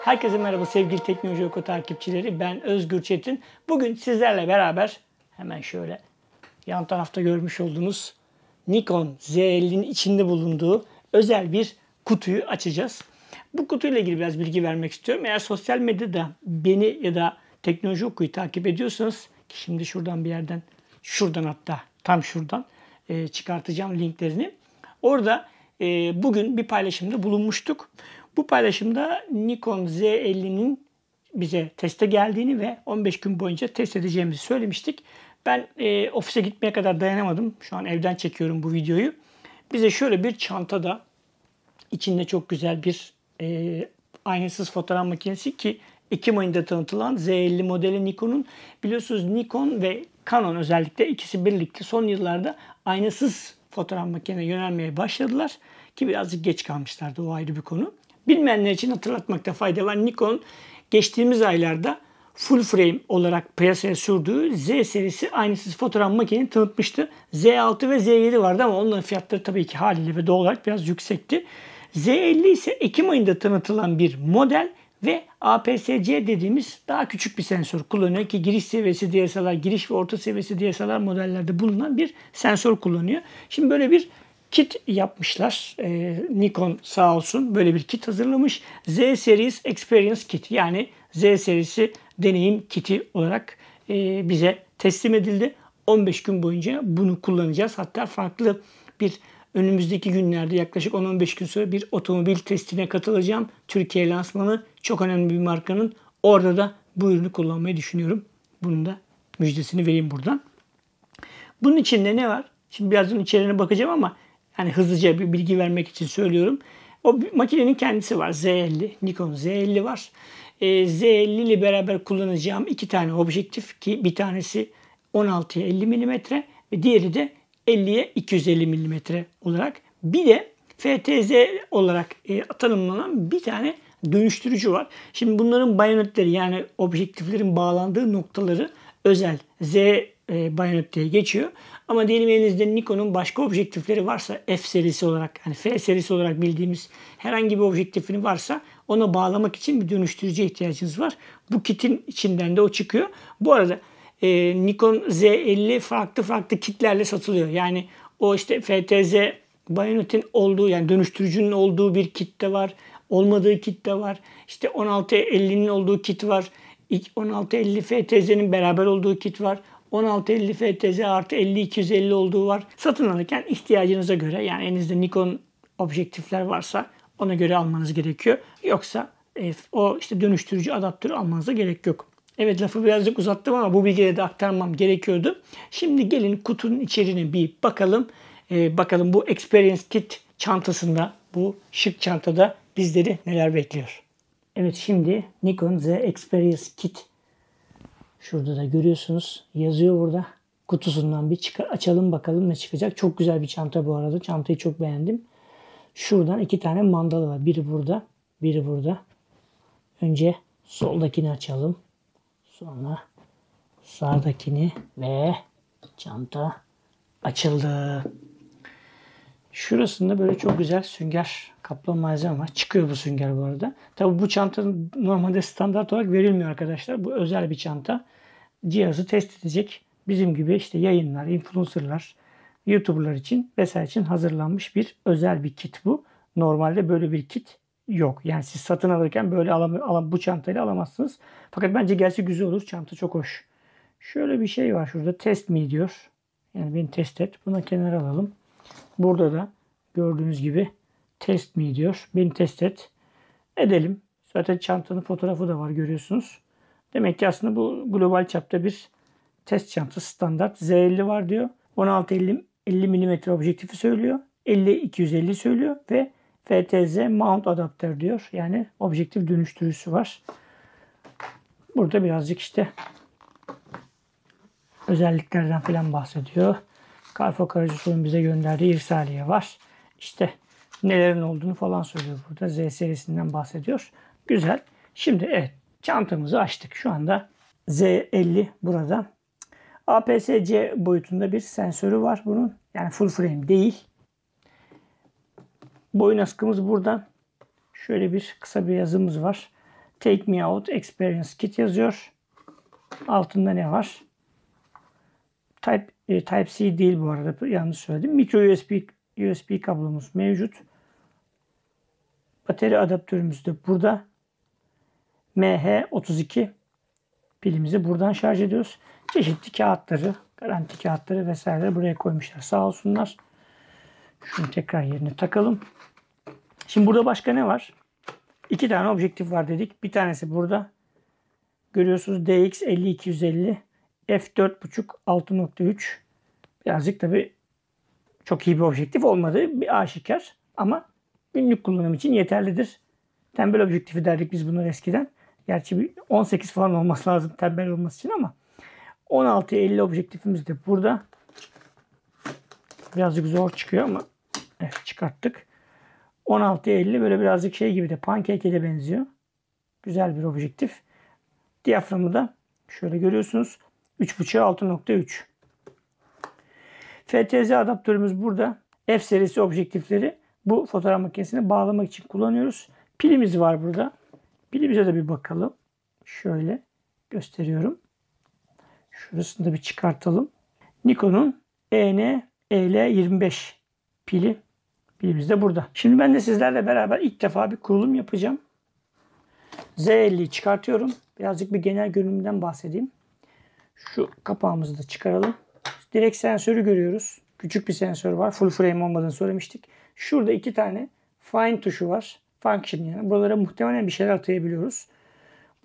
Herkese merhaba sevgili Teknoloji Oku takipçileri. Ben Özgür Çetin. Bugün sizlerle beraber hemen şöyle yan tarafta görmüş olduğunuz Nikon Z50'nin içinde bulunduğu özel bir kutuyu açacağız. Bu kutuyla ilgili biraz bilgi vermek istiyorum. Eğer sosyal medyada beni ya da Teknoloji Oku'yu takip ediyorsanız ki şimdi şuradan bir yerden şuradan hatta tam şuradan e, çıkartacağım linklerini. Orada e, bugün bir paylaşımda bulunmuştuk. Bu paylaşımda Nikon Z50'nin bize teste geldiğini ve 15 gün boyunca test edeceğimizi söylemiştik. Ben e, ofise gitmeye kadar dayanamadım. Şu an evden çekiyorum bu videoyu. Bize şöyle bir çantada içinde çok güzel bir e, aynasız fotoğraf makinesi ki Ekim ayında tanıtılan Z50 modeli Nikon'un biliyorsunuz Nikon ve Canon özellikle ikisi birlikte son yıllarda aynasız fotoğraf makinesine yönelmeye başladılar ki birazcık geç kalmışlardı o ayrı bir konu. Bilmeyenler için hatırlatmakta fayda var. Nikon geçtiğimiz aylarda full frame olarak piyasaya sürdüğü Z serisi aynısız fotoğraf makinesini tanıtmıştı. Z6 ve Z7 vardı ama onların fiyatları tabii ki haliyle ve doğal olarak biraz yüksekti. Z50 ise Ekim ayında tanıtılan bir model ve APS-C dediğimiz daha küçük bir sensör kullanıyor ki giriş seviyesi DSLR, giriş ve orta seviyesi DSLR modellerde bulunan bir sensör kullanıyor. Şimdi böyle bir kit yapmışlar. E, Nikon sağ olsun böyle bir kit hazırlamış. Z Series Experience Kit yani Z serisi deneyim kiti olarak e, bize teslim edildi. 15 gün boyunca bunu kullanacağız. Hatta farklı bir önümüzdeki günlerde yaklaşık 10-15 gün sonra bir otomobil testine katılacağım. Türkiye lansmanı çok önemli bir markanın. Orada da bu ürünü kullanmayı düşünüyorum. Bunun da müjdesini vereyim buradan. Bunun içinde ne var? Şimdi birazdan içeriğine bakacağım ama yani hızlıca bir bilgi vermek için söylüyorum. O makinenin kendisi var. Z50. Nikon Z50 var. Ee, Z50 ile beraber kullanacağım iki tane objektif ki bir tanesi 16'ya 50 mm ve diğeri de 50'ye 250 mm olarak. Bir de FTZ olarak e, tanımlanan bir tane dönüştürücü var. Şimdi bunların bayonetleri yani objektiflerin bağlandığı noktaları özel. Z e, bayonet diye geçiyor. Ama diyelim elinizde Nikon'un başka objektifleri varsa F serisi olarak yani F serisi olarak bildiğimiz herhangi bir objektifini varsa ona bağlamak için bir dönüştürücüye ihtiyacınız var. Bu kitin içinden de o çıkıyor. Bu arada e, Nikon Z50 farklı farklı kitlerle satılıyor. Yani o işte FTZ bayonetin olduğu yani dönüştürücünün olduğu bir kit de var. Olmadığı kit de var. İşte 1650'nin olduğu kit var. 1650 FTZ'nin beraber olduğu kit var. 1650 FTZ artı 50 250 olduğu var. Satın alırken ihtiyacınıza göre yani elinizde Nikon objektifler varsa ona göre almanız gerekiyor. Yoksa e, o işte dönüştürücü adaptörü almanıza gerek yok. Evet lafı birazcık uzattım ama bu bilgileri de aktarmam gerekiyordu. Şimdi gelin kutunun içeriğine bir bakalım. E, bakalım bu Experience Kit çantasında, bu şık çantada bizleri neler bekliyor. Evet şimdi Nikon Z Experience Kit Şurada da görüyorsunuz yazıyor burada. Kutusundan bir çıkar, açalım bakalım ne çıkacak. Çok güzel bir çanta bu arada. Çantayı çok beğendim. Şuradan iki tane mandala var. Biri burada, biri burada. Önce soldakini açalım. Sonra sağdakini ve çanta açıldı. Şurasında böyle çok güzel sünger kaplı malzeme var. Çıkıyor bu sünger bu arada. Tabi bu çanta normalde standart olarak verilmiyor arkadaşlar. Bu özel bir çanta. Cihazı test edecek. Bizim gibi işte yayınlar, influencerlar, YouTuber'lar için vesaire için hazırlanmış bir özel bir kit bu. Normalde böyle bir kit yok. Yani siz satın alırken böyle alam, alam bu çantayla alamazsınız. Fakat bence gelse güzel olur. Çanta çok hoş. Şöyle bir şey var şurada. Test mi diyor. Yani beni test et. Buna kenara alalım. Burada da gördüğünüz gibi test mi diyor. Beni test et. Edelim. Zaten çantanın fotoğrafı da var görüyorsunuz. Demek ki aslında bu global çapta bir test çantası standart. Z50 var diyor. 16-50 mm objektifi söylüyor. 50-250 söylüyor ve FTZ mount adapter diyor. Yani objektif dönüştürücüsü var. Burada birazcık işte özelliklerden falan bahsediyor. Carfa Karacasoy'un bize gönderdiği irsaliye var. İşte nelerin olduğunu falan söylüyor burada. Z serisinden bahsediyor. Güzel. Şimdi evet çantamızı açtık. Şu anda Z50 burada. APS-C boyutunda bir sensörü var bunun. Yani full frame değil. Boyun askımız burada. Şöyle bir kısa bir yazımız var. Take me out experience kit yazıyor. Altında ne var? Type e, Type-C değil bu arada yanlış söyledim. Micro USB, USB kablomuz mevcut. Bateri adaptörümüz de burada. MH32 pilimizi buradan şarj ediyoruz. Çeşitli kağıtları, garanti kağıtları vesaire buraya koymuşlar. Sağ olsunlar. Şunu tekrar yerine takalım. Şimdi burada başka ne var? İki tane objektif var dedik. Bir tanesi burada. Görüyorsunuz DX50-250 f4.5 6.3 birazcık tabi çok iyi bir objektif olmadığı bir aşikar ama günlük kullanım için yeterlidir. Tembel objektifi derdik biz bunları eskiden. Gerçi bir 18 falan olması lazım tembel olması için ama 16-50 objektifimiz de burada. Birazcık zor çıkıyor ama evet, çıkarttık. 16-50 böyle birazcık şey gibi de pankeke de benziyor. Güzel bir objektif. Diyaframı da şöyle görüyorsunuz. 3.5'a 6.3. FTZ adaptörümüz burada. F serisi objektifleri bu fotoğraf makinesine bağlamak için kullanıyoruz. Pilimiz var burada. Pilimize de bir bakalım. Şöyle gösteriyorum. Şurasını da bir çıkartalım. Nikon'un EN EL25 pili. Pilimiz de burada. Şimdi ben de sizlerle beraber ilk defa bir kurulum yapacağım. Z50'yi çıkartıyorum. Birazcık bir genel görünümden bahsedeyim. Şu kapağımızı da çıkaralım. Direkt sensörü görüyoruz. Küçük bir sensör var. Full frame olmadığını söylemiştik. Şurada iki tane fine tuşu var. Function yani. Buralara muhtemelen bir şeyler atayabiliyoruz.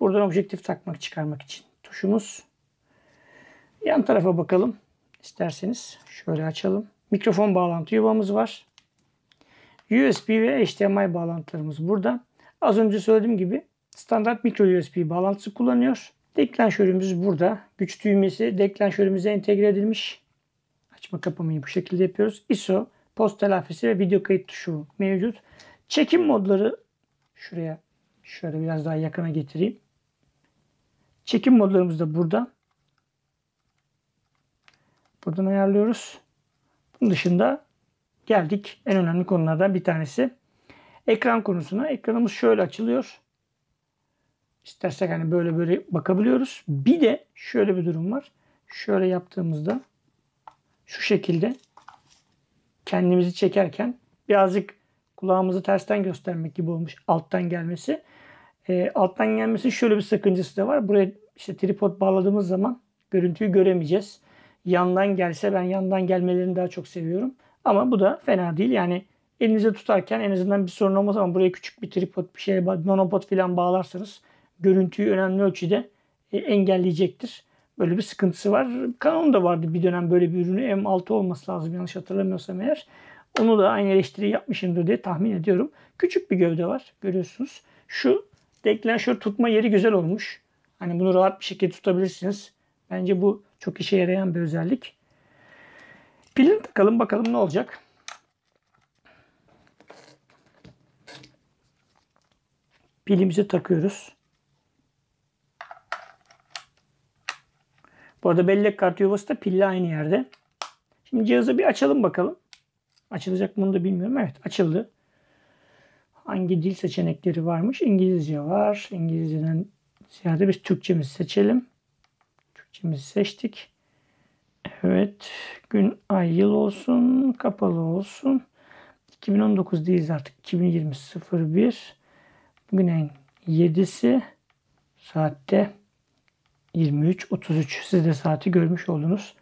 Buradan objektif takmak çıkarmak için tuşumuz. Yan tarafa bakalım. İsterseniz şöyle açalım. Mikrofon bağlantı yuvamız var. USB ve HDMI bağlantılarımız burada. Az önce söylediğim gibi standart micro USB bağlantısı kullanıyor. Deklanşörümüz burada. Güç düğmesi deklanşörümüze entegre edilmiş. Açma kapamayı bu şekilde yapıyoruz. ISO, post telafisi ve video kayıt tuşu mevcut. Çekim modları şuraya şöyle biraz daha yakına getireyim. Çekim modlarımız da burada. Buradan ayarlıyoruz. Bunun dışında geldik en önemli konulardan bir tanesi. Ekran konusuna. Ekranımız şöyle açılıyor. İstersek hani böyle böyle bakabiliyoruz. Bir de şöyle bir durum var. Şöyle yaptığımızda şu şekilde kendimizi çekerken birazcık kulağımızı tersten göstermek gibi olmuş alttan gelmesi. E, alttan gelmesi şöyle bir sakıncası da var. Buraya işte tripod bağladığımız zaman görüntüyü göremeyeceğiz. Yandan gelse ben yandan gelmelerini daha çok seviyorum. Ama bu da fena değil. Yani elinize tutarken en azından bir sorun olmaz ama buraya küçük bir tripod, bir şey, monopod falan bağlarsanız görüntüyü önemli ölçüde e, engelleyecektir. Böyle bir sıkıntısı var. Canon da vardı bir dönem böyle bir ürünü M6 olması lazım yanlış hatırlamıyorsam eğer. Onu da aynı eleştiri yapmışımdır diye tahmin ediyorum. Küçük bir gövde var görüyorsunuz. Şu deklanşör tutma yeri güzel olmuş. Hani bunu rahat bir şekilde tutabilirsiniz. Bence bu çok işe yarayan bir özellik. Pilini takalım bakalım ne olacak. Pilimizi takıyoruz. Bu arada bellek kartı yuvası da pille aynı yerde. Şimdi cihazı bir açalım bakalım. Açılacak mı onu da bilmiyorum. Evet açıldı. Hangi dil seçenekleri varmış? İngilizce var. İngilizceden ziyade biz Türkçemizi seçelim. Türkçemizi seçtik. Evet. Gün, ay, yıl olsun. Kapalı olsun. 2019 değiliz artık. 2020 01. Bugün en 7'si saatte 23.33. Siz de saati görmüş oldunuz.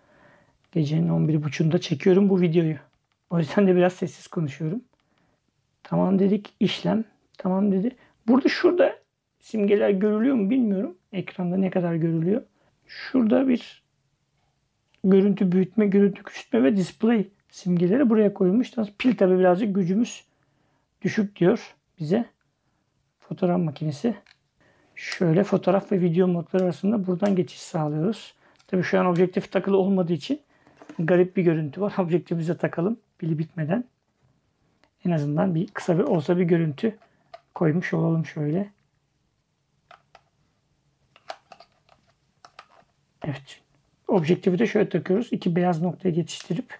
Gecenin 11.30'unda çekiyorum bu videoyu. O yüzden de biraz sessiz konuşuyorum. Tamam dedik işlem. Tamam dedi. Burada şurada simgeler görülüyor mu bilmiyorum. Ekranda ne kadar görülüyor. Şurada bir görüntü büyütme, görüntü küçültme ve display simgeleri buraya koyulmuş. Pil tabi birazcık gücümüz düşük diyor bize. Fotoğraf makinesi Şöyle fotoğraf ve video modları arasında buradan geçiş sağlıyoruz. Tabii şu an objektif takılı olmadığı için garip bir görüntü var. Objektifimize takalım pili bitmeden. En azından bir kısa bir olsa bir görüntü koymuş olalım şöyle. Evet. Objektifi de şöyle takıyoruz. İki beyaz noktaya geçiştirip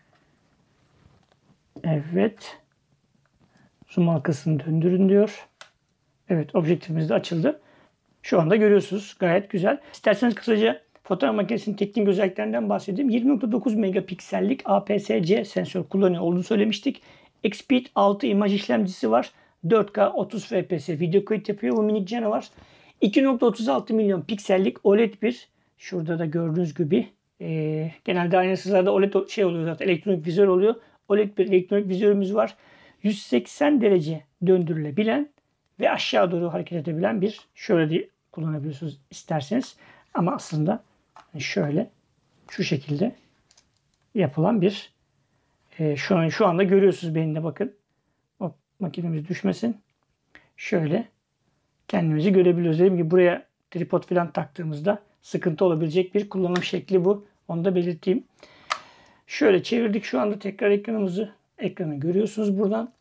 Evet. Zoom halkasını döndürün diyor. Evet objektifimiz de açıldı. Şu anda görüyorsunuz gayet güzel. İsterseniz kısaca fotoğraf makinesinin teknik özelliklerinden bahsedeyim. 20.9 megapiksellik APS-C sensör kullanıyor olduğunu söylemiştik. Xpeed 6 imaj işlemcisi var. 4K 30 FPS video kayıt yapıyor. Bu minik var. 2.36 milyon piksellik OLED bir. Şurada da gördüğünüz gibi e, genelde aynasızlarda OLED şey oluyor zaten elektronik vizör oluyor. OLED bir elektronik vizörümüz var. 180 derece döndürülebilen ve aşağı doğru hareket edebilen bir şöyle diye kullanabiliyorsunuz isterseniz. Ama aslında hani şöyle şu şekilde yapılan bir e, şu an şu anda görüyorsunuz benimle bakın. O makinemiz düşmesin. Şöyle kendimizi görebiliyoruz. Dedim ki buraya tripod falan taktığımızda sıkıntı olabilecek bir kullanım şekli bu. Onu da belirteyim. Şöyle çevirdik şu anda tekrar ekranımızı. Ekranı görüyorsunuz buradan.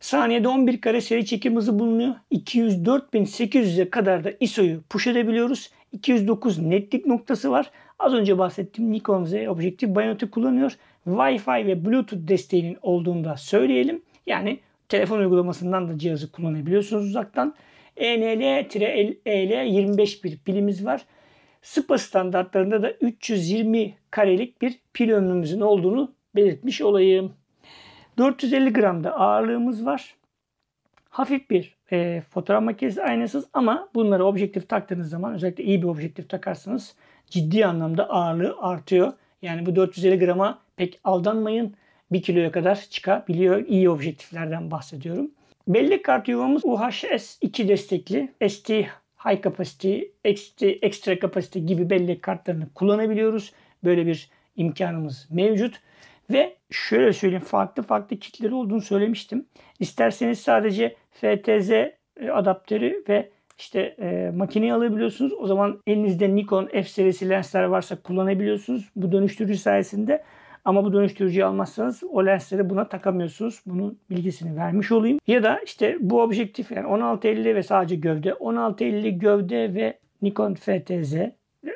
Saniyede 11 kare seri çekim hızı bulunuyor. 204.800'e kadar da ISO'yu push edebiliyoruz. 209 netlik noktası var. Az önce bahsettiğim Nikon Z objektif bayanatı kullanıyor. Wi-Fi ve Bluetooth desteğinin olduğunu da söyleyelim. Yani telefon uygulamasından da cihazı kullanabiliyorsunuz uzaktan. ENL-EL25 e bir pilimiz var. SPA standartlarında da 320 karelik bir pil ömrümüzün olduğunu belirtmiş olayım. 450 gram da ağırlığımız var. Hafif bir e, fotoğraf makinesi aynasız ama bunları objektif taktığınız zaman özellikle iyi bir objektif takarsanız ciddi anlamda ağırlığı artıyor. Yani bu 450 grama pek aldanmayın. 1 kiloya kadar çıkabiliyor. İyi objektiflerden bahsediyorum. Bellek kart yuvamız UHS 2 destekli. ST High Capacity, Extra, Extra Capacity gibi bellek kartlarını kullanabiliyoruz. Böyle bir imkanımız mevcut. Ve şöyle söyleyeyim farklı farklı kitleri olduğunu söylemiştim. İsterseniz sadece FTZ e, adaptörü ve işte e, makineyi alabiliyorsunuz. O zaman elinizde Nikon F serisi lensler varsa kullanabiliyorsunuz bu dönüştürücü sayesinde. Ama bu dönüştürücüyü almazsanız o lensleri buna takamıyorsunuz. Bunun bilgisini vermiş olayım. Ya da işte bu objektif yani 1650 ve sadece gövde. 1650 gövde ve Nikon FTZ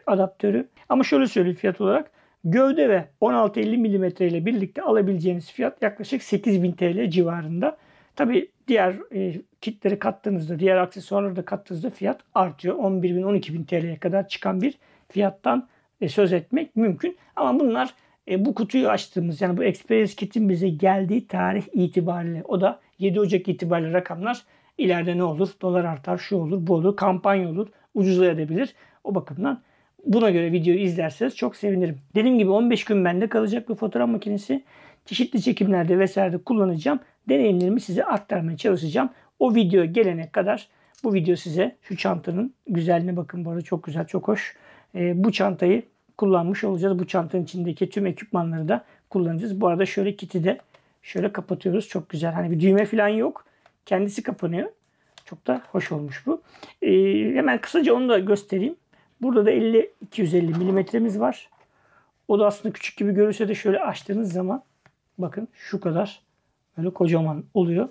adaptörü. Ama şöyle söyleyeyim fiyat olarak. Gövde ve 16-50 mm ile birlikte alabileceğiniz fiyat yaklaşık 8000 TL civarında. Tabi diğer e, kitleri kattığınızda, diğer aksesuarları da kattığınızda fiyat artıyor. 11 bin-12 bin TL'ye kadar çıkan bir fiyattan e, söz etmek mümkün. Ama bunlar e, bu kutuyu açtığımız yani bu Experience Kit'in bize geldiği tarih itibariyle o da 7 Ocak itibariyle rakamlar ileride ne olur? Dolar artar, şu olur, bu olur, kampanya olur, ucuzlayabilir. O bakımdan Buna göre videoyu izlerseniz çok sevinirim. Dediğim gibi 15 gün bende kalacak bir fotoğraf makinesi. Çeşitli çekimlerde vesairede kullanacağım. Deneyimlerimi size aktarmaya çalışacağım. O video gelene kadar bu video size şu çantanın güzelliğine bakın. Bu arada çok güzel, çok hoş. E, bu çantayı kullanmış olacağız. Bu çantanın içindeki tüm ekipmanları da kullanacağız. Bu arada şöyle kiti de şöyle kapatıyoruz. Çok güzel. Hani bir düğme falan yok. Kendisi kapanıyor. Çok da hoş olmuş bu. E, hemen kısaca onu da göstereyim. Burada da 50-250 milimetremiz var. O da aslında küçük gibi görünse de şöyle açtığınız zaman bakın şu kadar böyle kocaman oluyor.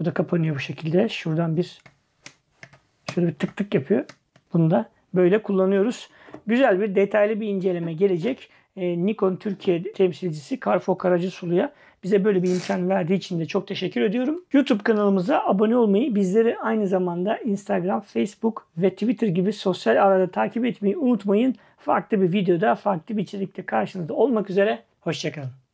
Bu da kapanıyor bu şekilde. Şuradan bir şöyle bir tık tık yapıyor. Bunu da böyle kullanıyoruz. Güzel bir detaylı bir inceleme gelecek. Ee, Nikon Türkiye temsilcisi Carfo Karacı Sulu'ya bize böyle bir imkan verdiği için de çok teşekkür ediyorum. YouTube kanalımıza abone olmayı, bizleri aynı zamanda Instagram, Facebook ve Twitter gibi sosyal ağlarda takip etmeyi unutmayın. Farklı bir videoda, farklı bir içerikte karşınızda olmak üzere. Hoşçakalın.